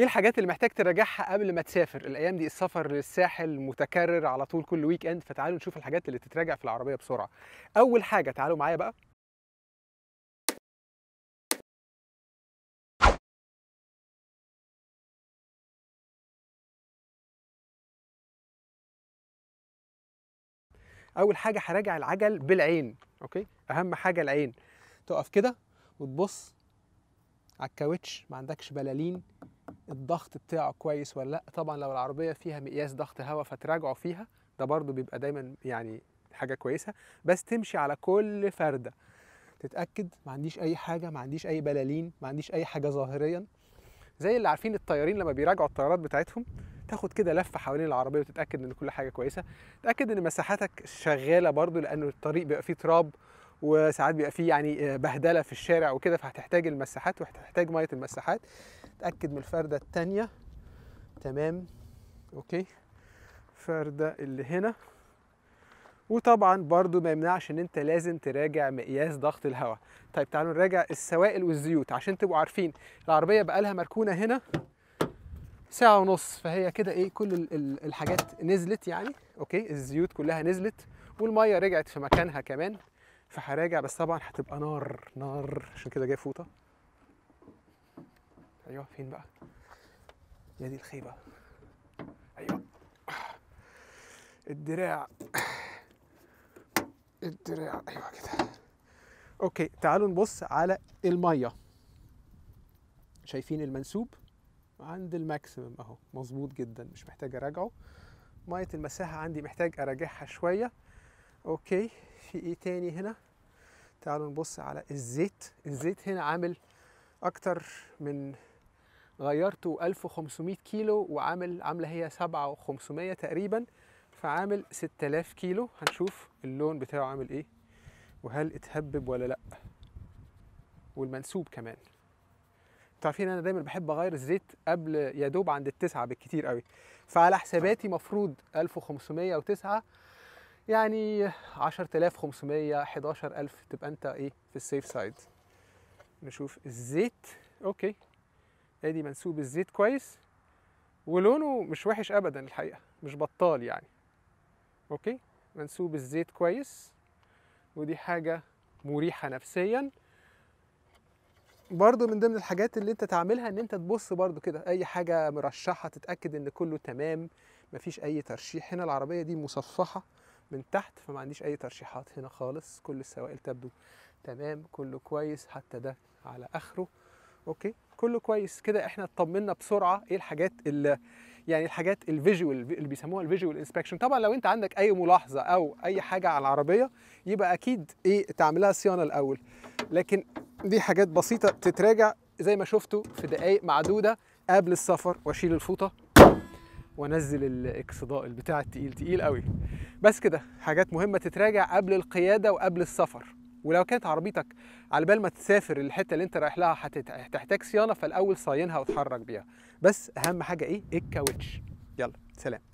ايه الحاجات اللي محتاج تراجعها قبل ما تسافر الايام دي السفر للساحل متكرر على طول كل ويك اند فتعالوا نشوف الحاجات اللي تتراجع في العربيه بسرعه اول حاجه تعالوا معايا بقى اول حاجه هراجع العجل بالعين اوكي اهم حاجه العين تقف كده وتبص على الكاوتش ما عندكش بلالين الضغط بتاعه كويس ولا لا طبعا لو العربيه فيها مقياس ضغط هواء فتراجعوا فيها ده برضو بيبقى دايما يعني حاجه كويسه بس تمشي على كل فرده تتاكد ما عنديش اي حاجه ما عنديش اي بلالين ما عنديش اي حاجه ظاهريا زي اللي عارفين الطيارين لما بيراجعوا الطيارات بتاعتهم تاخد كده لفه حوالين العربيه وتتاكد ان كل حاجه كويسه تاكد ان مساحاتك شغاله برضو لانه الطريق بيبقى فيه تراب وساعات بيبقى فيه يعني آه، بهدله في الشارع وكده فهتحتاج المساحات وهتحتاج ميه المساحات اتاكد من الفرده الثانيه تمام اوكي الفرده اللي هنا وطبعا برضو ما يمنعش ان انت لازم تراجع مقياس ضغط الهواء طيب تعالوا نراجع السوائل والزيوت عشان تبقوا عارفين العربيه بقى لها مركونه هنا ساعة ونص فهي كده ايه كل الحاجات نزلت يعني اوكي الزيوت كلها نزلت والميه رجعت في مكانها كمان فهراجع بس طبعا هتبقى نار نار عشان كده جاي فوطه ايوه فين بقى يا دي الخيبه ايوه الدراع الدراع ايوه كده اوكي تعالوا نبص على الميه شايفين المنسوب عند الماكسيمم اهو مظبوط جدا مش محتاج اراجعه ميه المساحه عندي محتاج اراجعها شويه اوكي في ايه تاني هنا تعالوا نبص على الزيت الزيت هنا عامل اكتر من غيرته 1500 كيلو وعامل عامله هي 7500 تقريبا فعامل 6000 كيلو هنشوف اللون بتاعه عامل ايه وهل اتهبب ولا لا والمنسوب كمان انتوا عارفين انا دايما بحب اغير الزيت قبل يا دوب عند التسعه بالكتير قوي فعلى حساباتي مفروض 1509 يعني 10500 11000 تبقى انت ايه في السيف سايد نشوف الزيت اوكي ادي منسوب الزيت كويس ولونه مش وحش ابدا الحقيقه مش بطال يعني اوكي منسوب الزيت كويس ودي حاجه مريحه نفسيا برضو من ضمن الحاجات اللي انت تعملها ان انت تبص برضو كده اي حاجه مرشحه تتاكد ان كله تمام مفيش اي ترشيح هنا العربيه دي مصفحه من تحت فما عنديش اي ترشيحات هنا خالص كل السوائل تبدو تمام كله كويس حتى ده على اخره اوكي كله كويس كده احنا اطمنا بسرعه ايه الحاجات اللي يعني الحاجات الفيجوال اللي بيسموها الفيجوال انسبكشن طبعا لو انت عندك اي ملاحظه او اي حاجه على العربيه يبقى اكيد ايه تعملها صيانه الاول لكن دي حاجات بسيطه تتراجع زي ما شفتوا في دقائق معدوده قبل السفر واشيل الفوطه وانزل الاكسداء البتاع التقيل تقيل قوي بس كده حاجات مهمه تتراجع قبل القياده وقبل السفر ولو كانت عربيتك على بال ما تسافر الحته اللي انت رايح لها هتحتاج صيانه فالاول صاينها وتحرك بيها بس اهم حاجه ايه الكاوتش يلا سلام